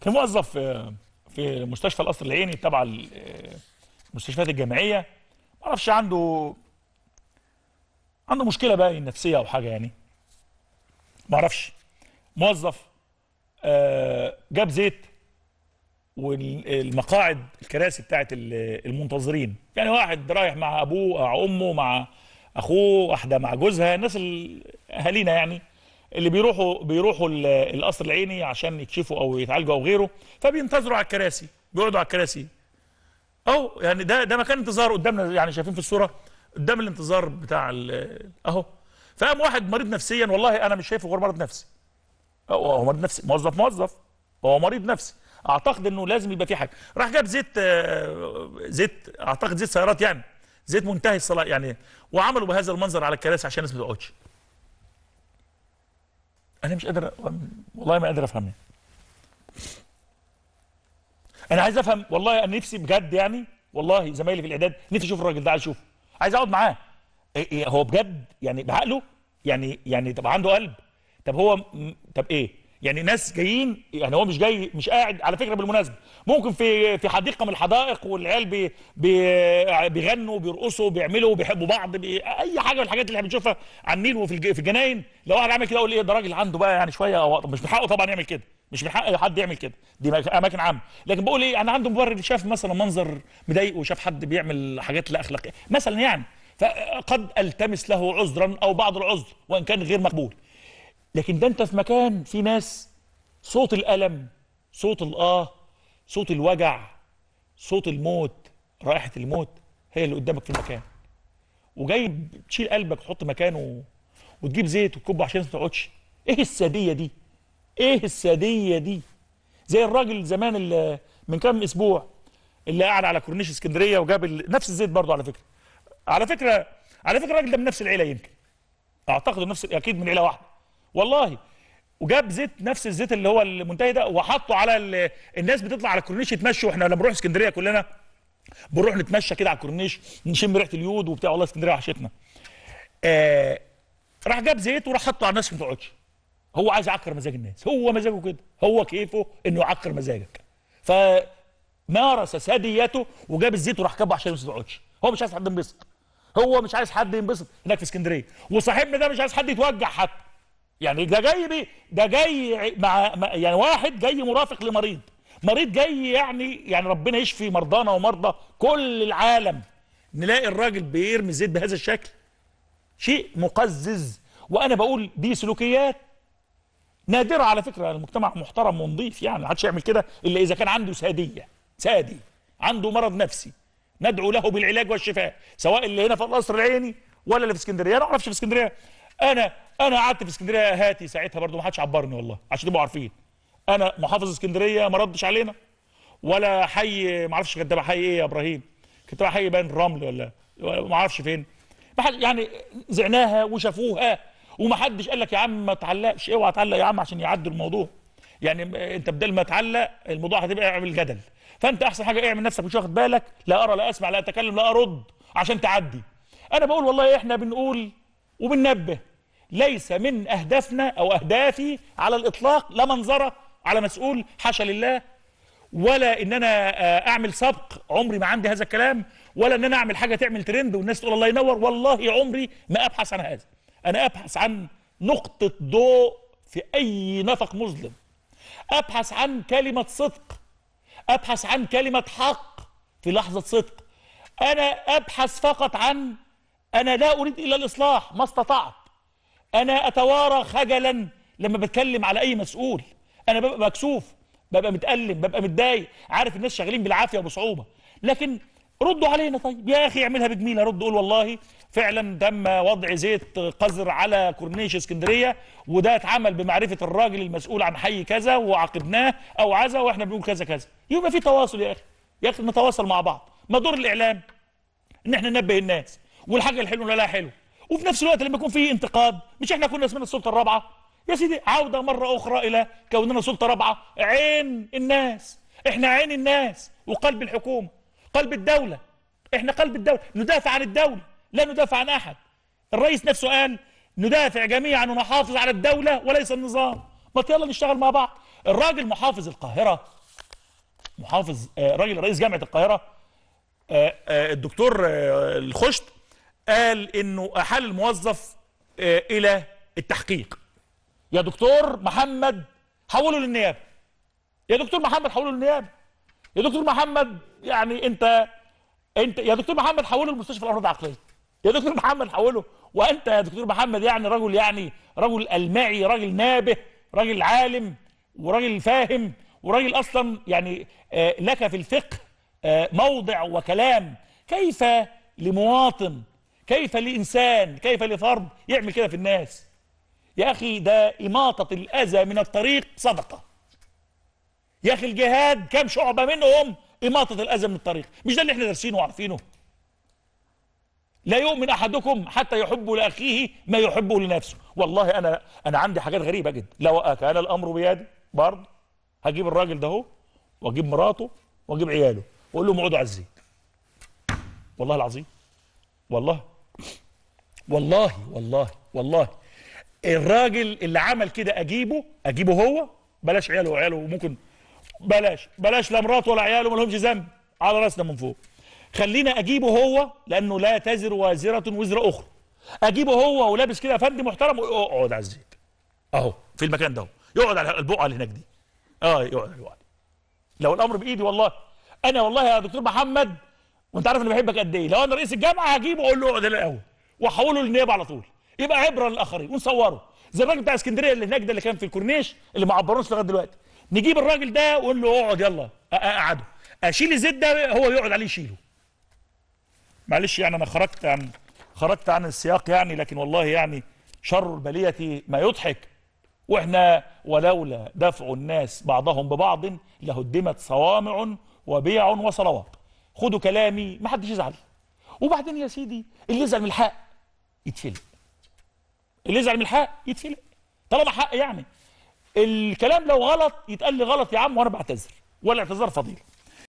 كان موظف في مستشفى القصر العيني تبع المستشفيات الجامعيه ما اعرفش عنده عنده مشكله بقى نفسيه او حاجه يعني ما اعرفش موظف آه، جاب زيت والمقاعد الكراسي بتاعت المنتظرين يعني واحد رايح مع ابوه مع امه مع اخوه واحده مع جوزها الناس اهالينا يعني اللي بيروحوا بيروحوا القصر العيني عشان يكشفوا او يتعالجوا او غيره فبينتظروا على الكراسي بيقعدوا على الكراسي اهو يعني ده ده مكان انتظار قدامنا يعني شايفين في الصوره قدام الانتظار بتاع اهو فقام واحد مريض نفسيا والله انا مش شايفه غير مرض نفسي هو مريض نفسي موظف موظف هو مريض نفسي اعتقد انه لازم يبقى في حاجه راح جاب زيت آه، زيت اعتقد زيت سيارات يعني زيت منتهي الصلاة يعني وعملوا بهذا المنظر على الكراسي عشان الناس ما تقعدش انا مش قادر والله ما قادر افهمها انا عايز افهم والله انا نفسي بجد يعني والله زمايلي في الاعداد نفسي اشوف الراجل ده عايز اشوفه عايز اقعد معاه إيه،, إيه هو بجد يعني بعقله يعني يعني طب عنده قلب طب هو طب ايه يعني ناس جايين يعني هو مش جاي مش قاعد على فكره بالمناسبه ممكن في في حديقه من الحدائق والعيال بي بي بيغنوا بيرقصوا بيعملوا بيحبوا بعض بي اي حاجه من الحاجات اللي احنا بنشوفها على النيل وفي الجناين لو واحد عامل كده اقول ايه ده راجل عنده بقى يعني شويه مش من حقه طبعا يعمل كده مش من حق حد يعمل كده دي اماكن عامه لكن بقول ايه انا عنده مبرر شاف مثلا منظر مضايقه وشاف حد بيعمل حاجات لا اخلاقيه مثلا يعني فقد التمس له عذرا او بعض العذر وان كان غير مقبول لكن ده انت في مكان في ناس صوت الألم صوت الآه صوت الوجع صوت الموت رائحة الموت هي اللي قدامك في المكان وجاي تشيل قلبك تحط مكانه وتجيب زيت وتكبه عشان ما تقعدش ايه السادية دي ايه السادية دي زي الراجل زمان اللي من كام اسبوع اللي قعد على كورنيش اسكندريه وجاب نفس الزيت برضه على فكره على فكره على فكره الراجل ده من نفس العيله يمكن اعتقد نفس اكيد من عيله واحده والله وجاب زيت نفس الزيت اللي هو المنتهي ده وحطه على الناس بتطلع على الكورنيش يتمشوا واحنا لما بنروح اسكندريه كلنا بنروح نتمشى كده على الكورنيش نشم ريحه اليود وبتاع والله اسكندريه وحشتنا آه راح جاب زيت وراح حطه على الناس ما تقعدش هو عايز يعكر مزاج الناس هو مزاجه كده هو كيفه انه يعكر مزاجك فمارس ساديته وجاب الزيت وراح كبه عشان ما تقعدش هو مش عايز حد ينبسط هو مش عايز حد ينبسط هناك في اسكندريه وصاحبنا ده مش عايز حد يتوجع حتى يعني ده جاي بيه ده جاي مع يعني واحد جاي مرافق لمريض مريض جاي يعني يعني ربنا يشفي مرضانا ومرضى كل العالم نلاقي الراجل بيرمي زيت بهذا الشكل شيء مقزز وانا بقول دي سلوكيات نادره على فكره المجتمع محترم ونظيف يعني ما حدش يعمل كده الا اذا كان عنده ساديه سادي عنده مرض نفسي ندعو له بالعلاج والشفاء سواء اللي هنا في القصر العيني ولا اللي في اسكندريه انا ما اعرفش في اسكندريه انا انا قعدت في اسكندريه هاتي ساعتها برضو ما حدش عبرني والله عشان تبقوا عارفين انا محافظ اسكندريه ما ردش علينا ولا حي ما اعرفش كانت حي ايه يا ابراهيم كانت حي بين رمل ولا ما اعرفش فين يعني زعناها وشافوها وما حدش قال لك يا عم ما تعلقش اوعى تعلق يا عم عشان يعدوا الموضوع يعني انت بدل ما تعلق الموضوع هتبقى اعمل جدل فانت احسن حاجه اعمل نفسك مش واخد بالك لا ارى لا اسمع لا اتكلم لا ارد عشان تعدي انا بقول والله احنا بنقول وبننبه ليس من أهدافنا أو أهدافي على الإطلاق لا منظرة على مسؤول حاشا لله ولا ان انا آه، اعمل سبق عمري ما عندي هذا الكلام ولا ان انا اعمل حاجه تعمل ترند والناس تقول الله ينور والله عمري ما ابحث عن هذا انا ابحث عن نقطه ضوء في اي نفق مظلم ابحث عن كلمه صدق ابحث عن كلمه حق في لحظه صدق انا ابحث فقط عن انا لا اريد الا الاصلاح ما استطعت أنا أتوارى خجلا لما بتكلم على أي مسؤول أنا ببقى مكسوف ببقى متألم ببقى متضايق عارف الناس شغالين بالعافية وبصعوبة لكن ردوا علينا طيب يا أخي اعملها بجميلة رد قول والله فعلا تم وضع زيت قذر على كورنيش اسكندرية وده اتعمل بمعرفة الراجل المسؤول عن حي كذا وعاقبناه أو عزا وإحنا بنقول كذا كذا يبقى في تواصل يا أخي يا أخي نتواصل مع بعض ما دور الإعلام إن إحنا ننبه الناس والحاجة الحلوة لا حلوة وفي نفس الوقت لما يكون في انتقاد مش احنا كنا اسمنا السلطه الرابعه يا سيدي عوده مره اخرى الى كوننا سلطه رابعه عين الناس احنا عين الناس وقلب الحكومه قلب الدوله احنا قلب الدوله ندافع عن الدوله لا ندافع عن احد الرئيس نفسه قال ندافع جميعا ونحافظ على الدوله وليس النظام ما يلا نشتغل مع بعض الراجل محافظ القاهره محافظ آه، راجل رئيس جامعه القاهره آه، آه، الدكتور الخشت قال انه احال الموظف آه، الى التحقيق يا دكتور محمد حوله للنيابه يا دكتور محمد حوله للنيابه يا دكتور محمد يعني انت انت يا دكتور محمد حوله لمستشفى الامراض العقليه يا دكتور محمد حوله وانت يا دكتور محمد يعني رجل يعني رجل المعي رجل نابه رجل عالم وراجل فاهم وراجل اصلا يعني آه، لك في الفقه آه، موضع وكلام كيف لمواطن كيف لإنسان كيف لفرد يعمل كده في الناس يا أخي ده إماطة الأذى من الطريق صدقة يا أخي الجهاد كم شعبة منهم إماطة الأذى من الطريق مش ده اللي احنا دارسينه وعارفينه لا يؤمن أحدكم حتى يحب لأخيه ما يحبه لنفسه والله أنا أنا عندي حاجات غريبة جدا لو كان الأمر بيدي برضه هجيب الراجل ده هو وأجيب مراته وأجيب عياله وأقول لهم اقعدوا على الزيت والله العظيم والله والله والله والله الراجل اللي عمل كده اجيبه اجيبه هو بلاش عياله وعياله وممكن بلاش بلاش لا مراته ولا عياله ما لهمش ذنب على راسنا من فوق خلينا اجيبه هو لانه لا تزر وازره وزر اخرى اجيبه هو ولابس كده فندي محترم اقعد على الزيت اهو في المكان ده يقعد على البقعه اللي هناك دي اه يقعد على لو الامر بايدي والله انا والله يا دكتور محمد وانت عارف اني بحبك قد ايه لو انا رئيس الجامعه هجيبه اقول له اقعد هنا الاول واحوله للنيابه على طول يبقى عبره للاخرين ونصوره زي الراجل بتاع اسكندريه اللي هناك ده اللي كان في الكورنيش اللي ما عبروش لغايه دلوقتي نجيب الراجل ده ونقول له اقعد يلا اقعده اشيل الزيت ده هو يقعد عليه يشيله معلش يعني انا خرجت عن خرجت عن السياق يعني لكن والله يعني شر البليه ما يضحك واحنا ولولا دفع الناس بعضهم ببعض لهدمت صوامع وبيع وصلوات خدوا كلامي ما حدش يزعل وبعدين يا سيدي اللي يزعل من الحق يتفلق اللي يزعل من الحق يتفلق طالما حق يعني الكلام لو غلط يتقال لي غلط يا عم وانا بعتذر ولا اعتذار فضيله